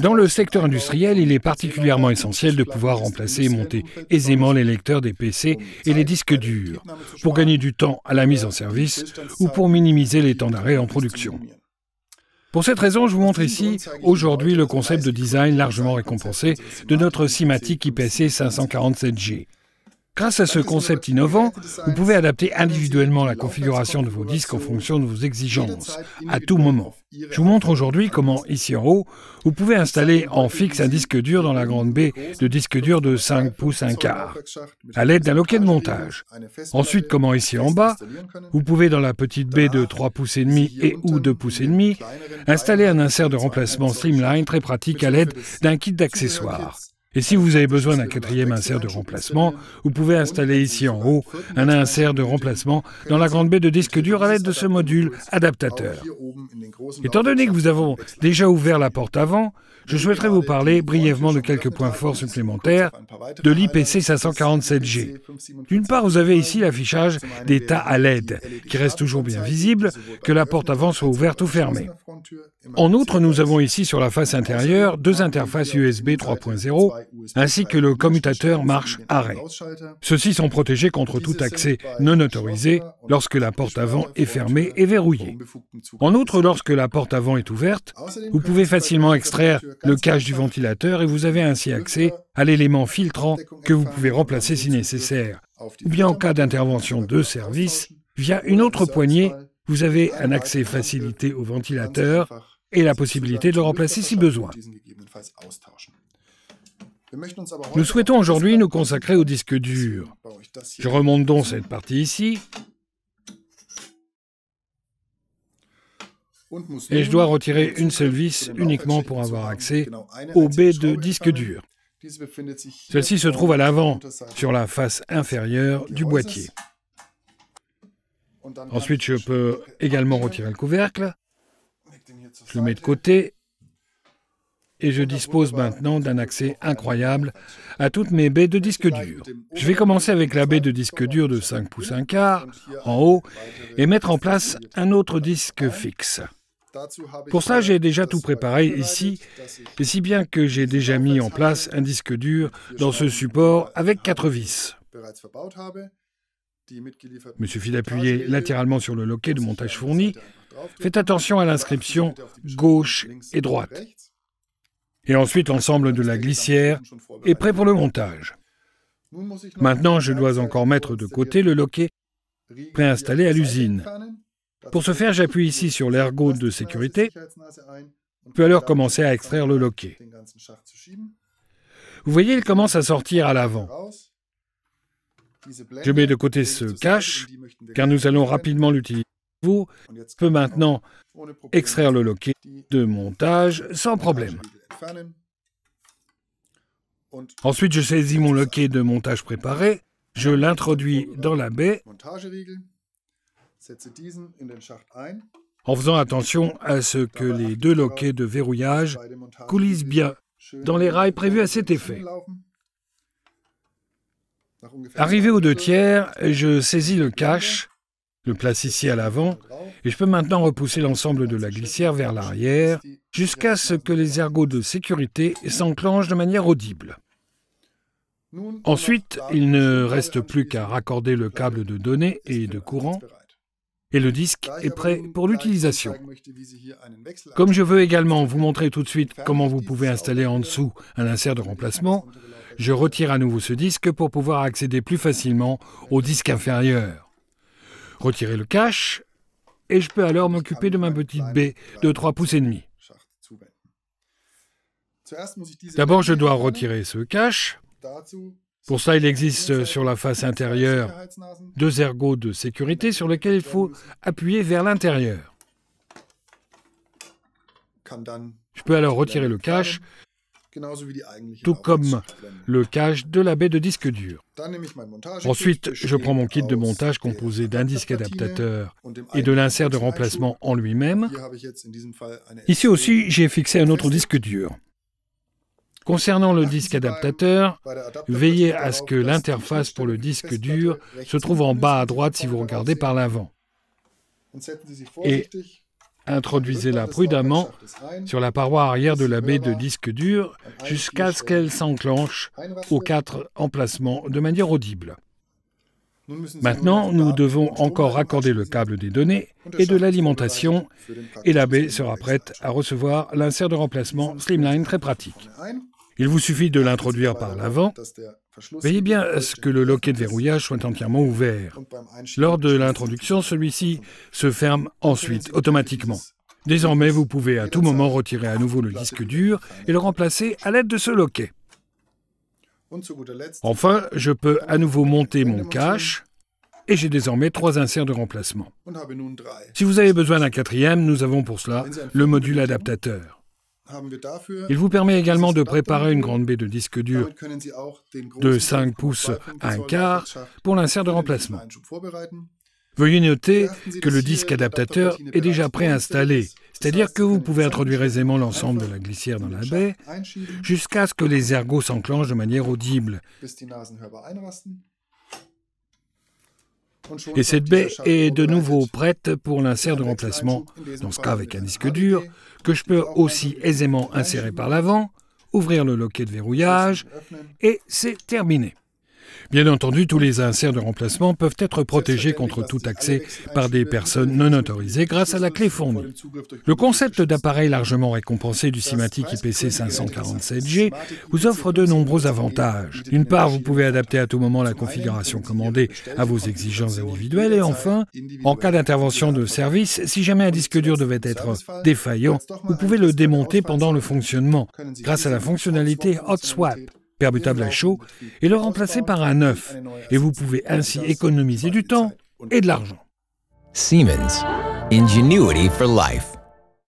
Dans le secteur industriel, il est particulièrement essentiel de pouvoir remplacer et monter aisément les lecteurs des PC et les disques durs, pour gagner du temps à la mise en service ou pour minimiser les temps d'arrêt en production. Pour cette raison, je vous montre ici aujourd'hui le concept de design largement récompensé de notre Simatic IPC 547G. Grâce à ce concept innovant, vous pouvez adapter individuellement la configuration de vos disques en fonction de vos exigences, à tout moment. Je vous montre aujourd'hui comment, ici en haut, vous pouvez installer en fixe un disque dur dans la grande baie de disque dur de 5 pouces 1 quart, à l'aide d'un loquet de montage. Ensuite, comment ici en bas, vous pouvez dans la petite baie de 3 pouces et demi et ou 2 pouces et demi, installer un insert de remplacement streamline très pratique à l'aide d'un kit d'accessoires. Et si vous avez besoin d'un quatrième insert de remplacement, vous pouvez installer ici en haut un insert de remplacement dans la grande baie de disque dur à l'aide de ce module adaptateur. Étant donné que vous avons déjà ouvert la porte avant, je souhaiterais vous parler brièvement de quelques points forts supplémentaires de l'IPC 547G. D'une part, vous avez ici l'affichage des tas à LED, qui reste toujours bien visible, que la porte avant soit ouverte ou fermée. En outre, nous avons ici sur la face intérieure deux interfaces USB 3.0 ainsi que le commutateur marche arrêt. Ceux-ci sont protégés contre tout accès non autorisé lorsque la porte avant est fermée et verrouillée. En outre, lorsque la porte avant est ouverte, vous pouvez facilement extraire le cache du ventilateur et vous avez ainsi accès à l'élément filtrant que vous pouvez remplacer si nécessaire, ou bien en cas d'intervention de service, via une autre poignée vous avez un accès facilité au ventilateur et la possibilité de le remplacer si besoin. Nous souhaitons aujourd'hui nous consacrer au disque dur. Je remonte donc cette partie ici. Et je dois retirer une seule vis uniquement pour avoir accès au baies de disque dur. Celle-ci se trouve à l'avant, sur la face inférieure du boîtier. Ensuite, je peux également retirer le couvercle. Je le mets de côté et je dispose maintenant d'un accès incroyable à toutes mes baies de disque dur. Je vais commencer avec la baie de disque dur de 5 pouces 1 quart en haut et mettre en place un autre disque fixe. Pour ça, j'ai déjà tout préparé ici, et si bien que j'ai déjà mis en place un disque dur dans ce support avec 4 vis. Il me suffit d'appuyer latéralement sur le loquet de montage fourni. Faites attention à l'inscription gauche et droite. Et ensuite, l'ensemble de la glissière est prêt pour le montage. Maintenant, je dois encore mettre de côté le loquet préinstallé à l'usine. Pour ce faire, j'appuie ici sur l'ergot de sécurité, puis alors commencer à extraire le loquet. Vous voyez, il commence à sortir à l'avant. Je mets de côté ce cache, car nous allons rapidement l'utiliser. Je peux maintenant extraire le loquet de montage sans problème. Ensuite, je saisis mon loquet de montage préparé, je l'introduis dans la baie en faisant attention à ce que les deux loquets de verrouillage coulissent bien dans les rails prévus à cet effet. Arrivé aux deux tiers, je saisis le cache, le place ici à l'avant, et je peux maintenant repousser l'ensemble de la glissière vers l'arrière jusqu'à ce que les ergots de sécurité s'enclenchent de manière audible. Ensuite, il ne reste plus qu'à raccorder le câble de données et de courant et le disque est prêt pour l'utilisation. Comme je veux également vous montrer tout de suite comment vous pouvez installer en dessous un insert de remplacement, je retire à nouveau ce disque pour pouvoir accéder plus facilement au disque inférieur. Retirez le cache et je peux alors m'occuper de ma petite baie de 3 pouces et demi. D'abord, je dois retirer ce cache. Pour ça, il existe euh, sur la face intérieure deux ergots de sécurité sur lesquels il faut appuyer vers l'intérieur. Je peux alors retirer le cache, tout comme le cache de la baie de disque dur. Ensuite, je prends mon kit de montage composé d'un disque adaptateur et de l'insert de remplacement en lui-même. Ici aussi, j'ai fixé un autre disque dur. Concernant le disque adaptateur, veillez à ce que l'interface pour le disque dur se trouve en bas à droite si vous regardez par l'avant. Et introduisez-la prudemment sur la paroi arrière de la baie de disque dur jusqu'à ce qu'elle s'enclenche aux quatre emplacements de manière audible. Maintenant, nous devons encore raccorder le câble des données et de l'alimentation et la baie sera prête à recevoir l'insert de remplacement Slimline très pratique. Il vous suffit de l'introduire par l'avant. Veillez bien à ce que le loquet de verrouillage soit entièrement ouvert. Lors de l'introduction, celui-ci se ferme ensuite automatiquement. Désormais, vous pouvez à tout moment retirer à nouveau le disque dur et le remplacer à l'aide de ce loquet. Enfin, je peux à nouveau monter mon cache et j'ai désormais trois inserts de remplacement. Si vous avez besoin d'un quatrième, nous avons pour cela le module adaptateur. Il vous permet également de préparer une grande baie de disque dur de 5 pouces 1 quart pour l'insert de remplacement. Veuillez noter que le disque adaptateur est déjà préinstallé, c'est-à-dire que vous pouvez introduire aisément l'ensemble de la glissière dans la baie jusqu'à ce que les ergots s'enclenchent de manière audible. Et cette baie est de nouveau prête pour l'insert de remplacement, dans ce cas avec un disque dur, que je peux aussi aisément insérer par l'avant, ouvrir le loquet de verrouillage, et c'est terminé. Bien entendu, tous les inserts de remplacement peuvent être protégés contre tout accès par des personnes non autorisées grâce à la clé fournie. Le concept d'appareil largement récompensé du Simatic IPC 547G vous offre de nombreux avantages. D'une part, vous pouvez adapter à tout moment la configuration commandée à vos exigences individuelles et enfin, en cas d'intervention de service, si jamais un disque dur devait être défaillant, vous pouvez le démonter pendant le fonctionnement grâce à la fonctionnalité Hot Swap permutable à chaud, et le remplacer par un œuf, Et vous pouvez ainsi économiser du temps et de l'argent. Siemens. Ingenuity for life.